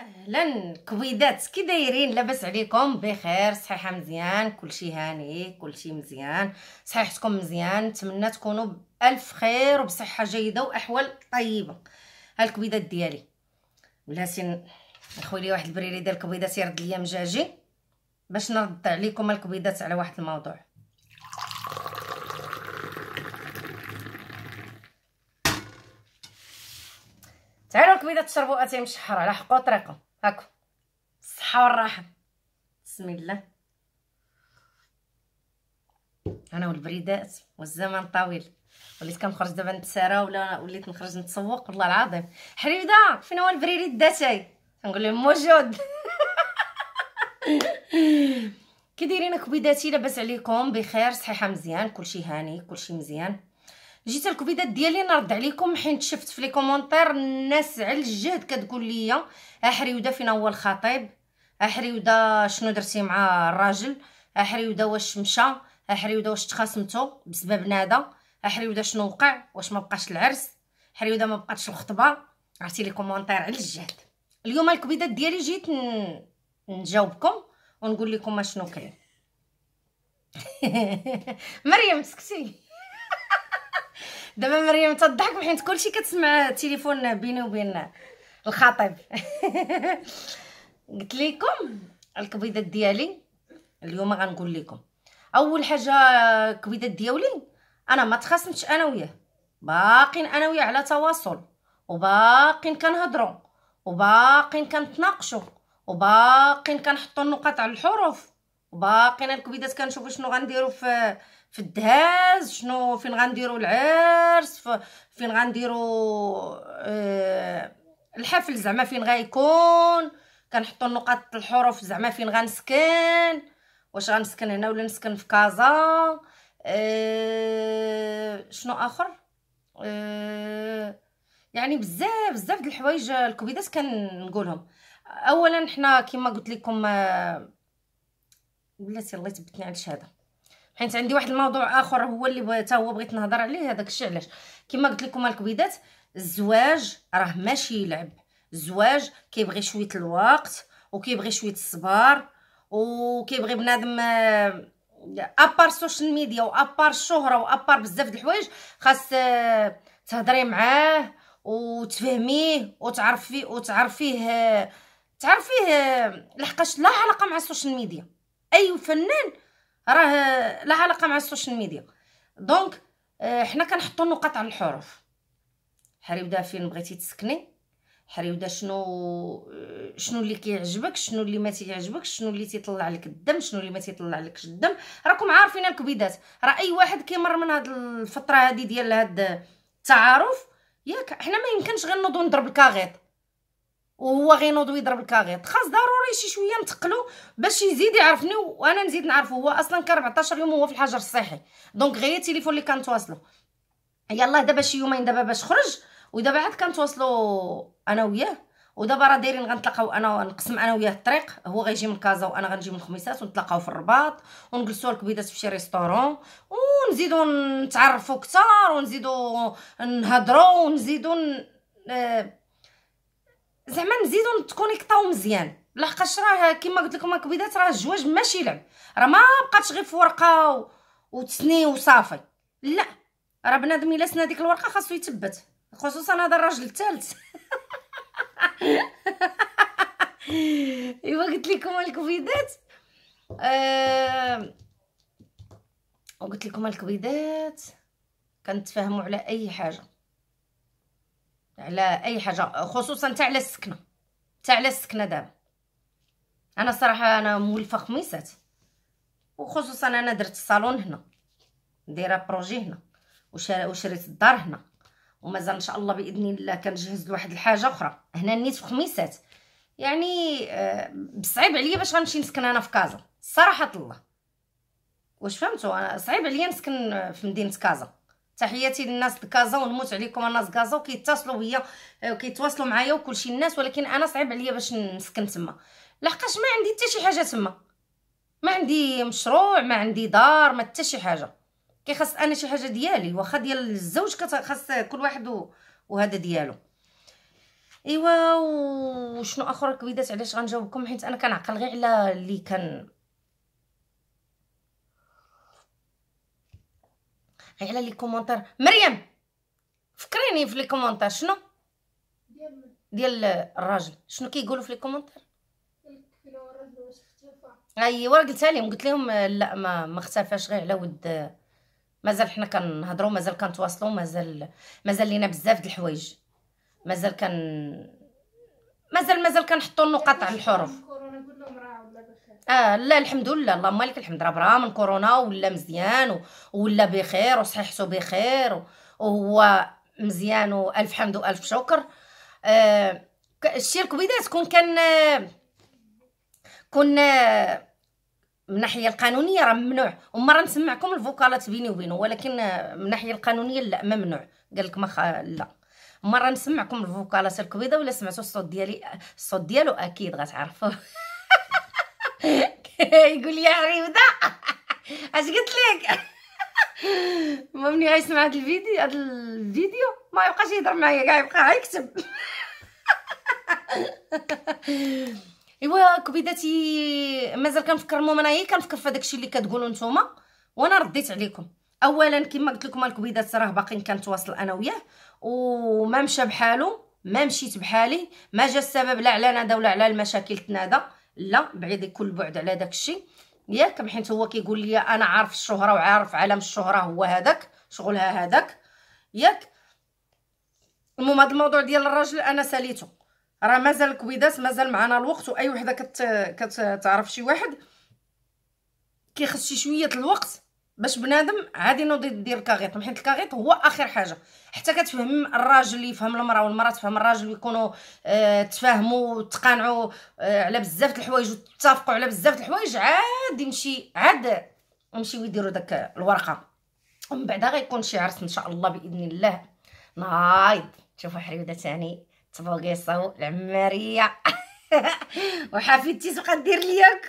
اهلا كويدات كي دايرين لاباس عليكم بخير صحيحه مزيان كلشي هاني كلشي مزيان صحيحتكم مزيان نتمنى تكونوا بالف خير وبصحه جيده واحوال طيبه ها الكويدات ديالي بلاتي نخوي لي واحد البريلي ديال الكويدات يرد ليا مجاجي باش نرد عليكم الكويدات على واحد الموضوع تعالوا اذا تشربوا اتاي مشحر على حقو طريقو هاكو الصحه والراحه بسم الله انا والبريدات والزمن طويل وليت كنخرج دابا نتسارى ولا وليت نخرج نتسوق والله العظيم حريده فين هو البريد داتاي نقول لهم موجود كي دايرين كبيداتي لاباس عليكم بخير صحيحه مزيان كلشي هاني كلشي مزيان جيت الكبيدات ديالي نرد عليكم حين شفت في لي كومونتير الناس على الجهد كتقول لي احريوده أه فينا هو الخطيب احريوده أه شنو درتي مع الراجل احريوده أه واش مشى احريوده واش تخاصمتو بسبب نادا احريوده شنو وقع واش ما بقاش العرس احريوده ما بقاتش الخطبه عرفتي لي كومونتير على الجهد اليوم الكبيدات ديالي جيت نجاوبكم ونقول لكم اشنو كاين مريم سكتي دابا مريم تضحك حيت كلشي كتسمع التليفون بيني وبين الخطيب قلت لكم الكبيدات ديالي اليوم غنقول لكم اول حاجه الكبيدات ديالي انا ما تخاصمتش انا وياه باقين انا وياه على تواصل وباقين كنهضروا وباقين كنتناقشوا وباقين كنحطوا النقاط على الحروف وباقين الكبيدات كنشوفوا شنو غنديروا في في الدهاز شنو فين غنديروا العرس فين غنديروا آه الحفل زعما فين غيكون كنحطوا نقاط الحروف زعما فين غنسكن واش غنسكن هنا ولا نسكن في كازا آه شنو اخر آه يعني بزاف بزاف د الحوايج الكبيدات كنقولهم اولا حنا كما قلت لكم بلاتي آه، الله يثبتني على الشهاده حيت عندي واحد الموضوع اخر هو اللي حتى هو بغيت نهضر عليه هذاك الشيء علاش كما قلت لكم الكبيدات الزواج راه ماشي لعب الزواج كيبغي شويه الوقت وكيبغي شويه الصبر وكيبغي بنادم ابار السوشيال ميديا وابار الشهره وابار بزاف د الحوايج خاص آه، تهضري معاه وتفهميه وتعرفي وتعرفيه آه، تعرفيه آه، لحقاش لا علاقه مع السوشيال ميديا اي فنان راه لا علاقه مع السوشيال ميديا دونك آه، حنا كنحطوا النقط على الحروف بدا فين بغيتي تسكني بدا شنو آه، شنو اللي كيعجبك شنو اللي ما تيعجبكش شنو اللي تيطلع لك الدم شنو اللي ما تيطلع لكش الدم راكم عارفين الكبيدات راه اي واحد كيمر من هاد الفتره هادي ديال هاد التعارف ياك حنا ما يمكنش غير نوض ونضرب الكاغيط وهو غينوض ويضرب الكاغيط خاص ضروري شي شويه نتقلو باش يزيد يعرفني وانا نزيد نعرفه هو اصلا كان 14 يوم وهو في الحجر الصحي دونك غير التليفون اللي كنتواصلو يلا دابا شي يومين دابا باش خرج ودابا عاد كنتواصلو انا وياه ودابا راه دايرين غنتلاقاو انا نقسم انا وياه الطريق هو غيجي من كازا وانا غنجي من الخميسات ونتلاقاو في الرباط ونجلسوا الكبيدات في شي ريستورون ونزيدو نتعرفوا كثار ونزيدو نهضروا ونزيدو ن... آه زعما نزيدو نتكونيكطاو مزيان لحقاش راه كيما قلت لكم الكبيدات راه الجواج ماشي لعب راه ما بقاتش غير في ورقه و... وتسني وصافي لا راه بنادم الا سنا ديك الورقه خاصو يتبت خصوصا هذا الراجل الثالث ايوا قلت لكم الكبيدات آه... وقلت لكم الكبيدات كنتفاهموا على اي حاجه على اي حاجه خصوصا تاع على السكنه تاع على السكنه دابا انا صراحه انا مولفه خميسات وخصوصا انا درت الصالون هنا دايره بروجي هنا وشريت الدار هنا ومازال ان شاء الله باذن الله كنجهز لواحد الحاجه اخرى هنا نيت في خميسات يعني آه، صعيب عليا باش غنمشي نسكن انا في كازا صراحه الله واش فهمتوا صعيب عليا نسكن في مدينه كازا تحياتي للناس دكازا ونموت عليكم الناس كازا وكيتصلوا بيا وكيتواصلوا آه، معايا وكلشي الناس ولكن انا صعيب عليا باش نسكن تما لحقاش ما عندي حتى شي حاجه تما ما عندي مشروع ما عندي دار ما حتى شي حاجه كيخص انا شي حاجه ديالي واخا ديال الزوج كتخص كل واحد وهذا ديالو ايوا وشنو اخر كبيدات علاش غنجاوبكم حيت انا كنعقل غير على اللي كان غير على لي كومونتير مريم فكريني في لي كومونتير شنو ديال الراجل شنو كيقولوا كي في لي كومونتير ايوا قلتها لهم قلت لهم لا ما ما اختفاش غير على ود مازال حنا كنهضروا مازال كنتواصلوا مازال مازال لينا بزاف د الحوايج مازال كان مازال مازال كنحطوا النقط على الحروف نقول لهم راه بخير اه لا الحمد لله اللهم لك الحمد راه برا من كورونا ولا مزيان ولا بخير وصحيحته بخير وهو مزيان والف حمد والف شكر آه الشير كبيدات كون كان كنا من الناحيه القانونيه راه ممنوع ومره نسمعكم الفوكالات بيني وبينه ولكن من الناحيه القانونيه لا ممنوع قال لك ما خ... لا مره نسمعكم الفوكالات الكبيده ولا سمعتوا الصوت ديالي الصوت ديالو اكيد غتعرفوه يقول لي عريضه اش قلت لك ما ملي غيسمع هاد الفيديو هاد الفيديو ما يبقاش يهضر معايا كاع يبقى يكتب ايوا كبيداتي مازال كنفكر المهم هي إيه كنفكر في داكشي اللي كتقولوا نتوما وانا رديت عليكم اولا كما قلت لكم الكبيدات راه باقيين كنتواصل انا وياه وما مشى بحالو ما مشيت بحالي ما جا السبب لا على نادا ولا على المشاكل تنادى لا بعيد كل بعد على داك الشيء ياك حيت هو كيقول لي انا عارف الشهره وعارف علم الشهره هو هذاك شغلها هذاك ياك المهم هذا الموضوع ديال الراجل انا ساليته راه مازال الكويدات مازال معنا الوقت واي وحده كت كتعرف شي واحد كيخص شي شويه الوقت باش بنادم عادي نوض يدير الكاغيط حيت الكاغيط هو اخر حاجه حتى كتفهم الراجل يفهم المراه والمراه تفهم الراجل ويكونوا آه تفاهموا وتقانعوا آه على بزاف الحوايج وتتفقوا على بزاف الحوايج عاد يمشي عاد يمشيو يديروا داك الورقه ومن بعدها غيكون شي عرس ان شاء الله باذن الله نايض شوفوا حريوده ثاني تبوقيصه العماريه وحفيدتي تبقى دير ليا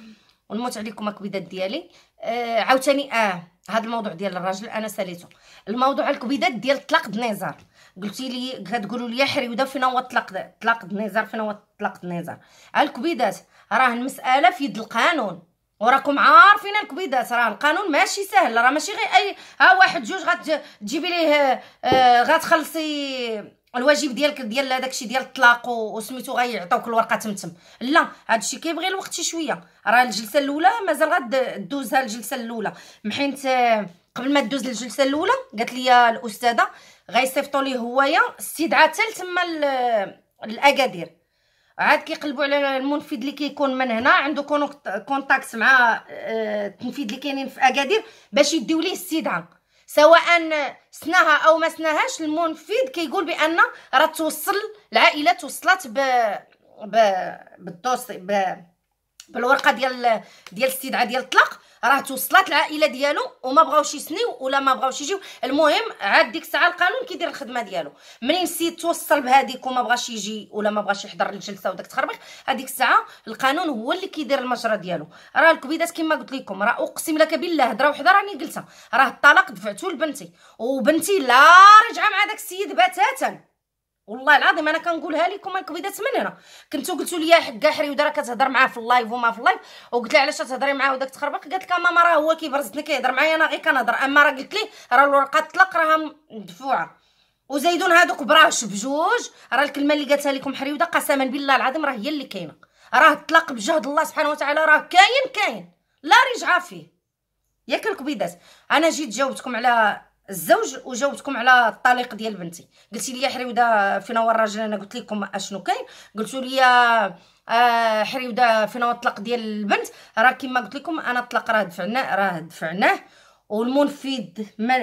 ونموت عليكم الكبيدات ديالي آه عاوتاني اه هذا الموضوع ديال الراجل انا ساليته الموضوع الكبيدات ديال طلاق النزار قلتي لي كتقولوا لي حريوده فين هو طلاق طلاق النزار فين هو طلاق النزار الكبيدات راه المساله في يد القانون وراكم عارفين الكبيدات راه القانون ماشي سهل راه ماشي غير اي ها واحد جوج غتجيبي ليه آه, آه، غتخلصي الواجب ديالك ديال داكشي ديال الطلاق وسميتو غيعطيوك الورقه تمتم لا هادشي كيبغي الوقت شي شويه راه الجلسه الاولى مازال غدوزها الجلسه الاولى حيت آه، قبل ما تدوز الجلسه الاولى قالت لي الاستاذه غيصيفطوا لي هوايا استدعاء حتى تما الاكادير عاد كيقلبوا على المنفذ اللي كيكون من هنا عنده كونتاكت مع التنفيذ آه، اللي كاينين في اكادير باش يديو ليه استدعاء سواء سناها او ما سناهاش المنفذ كيقول كي بان راه توصل العائله توصلت ب ب ب... ب بالورقه ديال ديال الاستدعاء ديال الطلاق راه توصلات العائله ديالو وما بغاوش يسنيو ولا ما بغاوش يجيو المهم عاد ديك الساعه القانون كيدير الخدمه ديالو منين السيد توصل بهذيك وما بغاش يجي ولا ما بغاش يحضر الجلسه وداك التخربيق هذيك الساعه القانون هو اللي كيدير المجرى ديالو راه الكبيدات كما قلت لكم راه اقسم لك بالله هضره وحده راني جلسه راه الطلاق دفعته لبنتي وبنتي لا رجعه مع داك السيد بتاتا والله العظيم انا كنقولها لكم كبيدات من هنا كنتو قلتوا لي حكا حريوده راه كتهضر معاه في اللايف وما في اللايف وقلت لها علاش تهضري معاه وداك تخربق قالت لك ماما راه هو كيبرزتني كيهضر معايا انا غير كنهضر اما راه قلت ليه راه الورقه تطلق راه مدفوعه وزايدون هادوك براش بجوج راه الكلمه اللي قالتها لكم حريوده قسما بالله العظيم راه هي اللي كاينه راه الطلاق بجهد الله سبحانه وتعالى راه كاين كاين لا رجعه فيه ياك الكبيدات انا جيت جاوبتكم على الزوج وجاوبتكم على الطليق ديال بنتي قلتي لي حريوده فين هو الراجل انا قلت لكم اشنو كاين قلتوا لي آه، حريوده فين هو الطلاق ديال البنت راه كما قلت لكم انا الطلاق راه دفعناه راه دفعناه والمنفذ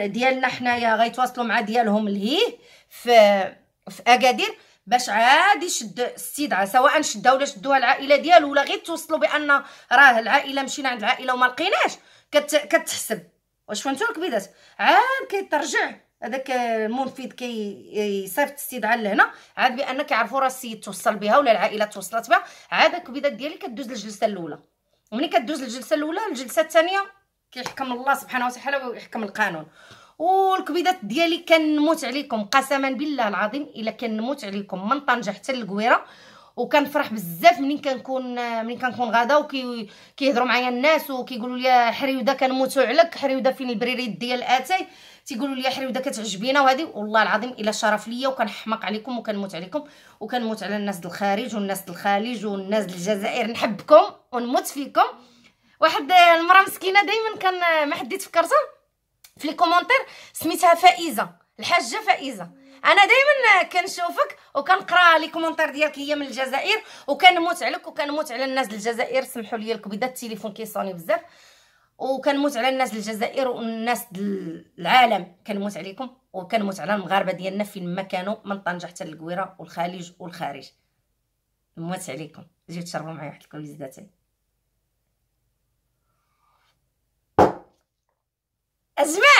ديالنا حنايا غيتواصلوا مع ديالهم لهيه في في اكادير باش عاد يشد السيدعه سواء شدها ولا شدوها العائله ديالو ولا غير توصلوا بان راه العائله مشينا عند العائله وما لقيناش كت كتحسب واش فهمتوا الكبيدات عام كيترجع هذاك المنفذ كيصيفط على لهنا عاد بان كيعرفوا راه السيد توصل بها ولا العائله توصلت بها عاد الكبيدات ديالي كدوز للجلسه الاولى ومني كدوز للجلسه الاولى الجلسه الثانيه كيحكم الله سبحانه وتعالى ويحكم القانون والكبيدات ديالي كنموت عليكم قسما بالله العظيم الا كنموت عليكم من طنجه حتى للقويره وكنفرح بزاف منين كنكون منين كنكون غادا وكيهضروا معايا الناس وكيقولوا لي حريوده كنموتوا عليك حريوده فين البريريد ديال اتاي تيقولوا لي حريوده كتعجبينا وهذه والله العظيم الا شرف ليا وكنحماق عليكم وكنموت عليكم وكنموت على الناس ديال الخارج والناس ديال الخليج والناس ديال الجزائر نحبكم ونموت فيكم واحد المراه مسكينه دائما كان ما حد فكرتها في لي كومونتير سميتها فائزه الحاجه فائزه انا دائما كنشوفك وكنقرا لي كومونتير ديالك هي من الجزائر وكنموت عليك وكنموت على الناس الجزائر سمحوا لي الكبيده التليفون كيصوني بزاف وكنموت على الناس الجزائر والناس العالم كنموت عليكم وكنموت على المغاربه ديالنا فين ما كانوا من طنجه حتى للكويره والخليج والخارج نموت عليكم جيو تشربوا معايا واحد الكويز ذاتي اجمع